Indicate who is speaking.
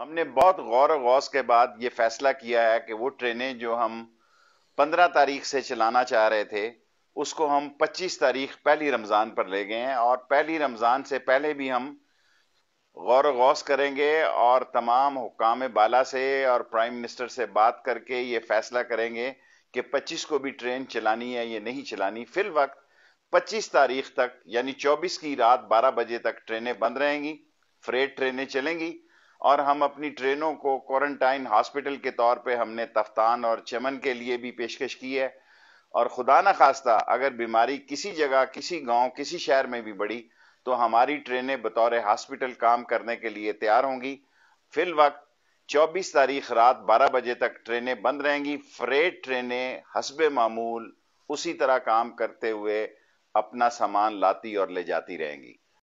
Speaker 1: हमने बहुत गौर गौस के बाद ये फैसला किया है कि वो ट्रेनें जो हम 15 तारीख से चलाना चाह रहे थे उसको हम 25 तारीख पहली रमज़ान पर ले गए हैं और पहली रमज़ान से पहले भी हम गौर गौस करेंगे और तमाम हुकाम बाला से और प्राइम मिनिस्टर से बात करके ये फैसला करेंगे कि 25 को भी ट्रेन चलानी है या नहीं चलानी फिल वक्त 25 तारीख तक यानी 24 की रात 12 बजे तक ट्रेनें बंद रहेंगी फ्रेट ट्रेनें चलेंगी और हम अपनी ट्रेनों को क्वारंटाइन हॉस्पिटल के तौर पे हमने तफ्तान और चमन के लिए भी पेशकश की है और खुदा न खास्ता अगर बीमारी किसी जगह किसी गांव किसी शहर में भी बढ़ी तो हमारी ट्रेनें बतौर हॉस्पिटल काम करने के लिए तैयार होंगी फिल वक्त 24 तारीख रात 12 बजे तक ट्रेनें बंद रहेंगी फ्रेड ट्रेनें हसब मामूल उसी तरह काम करते हुए अपना सामान लाती और ले जाती रहेंगी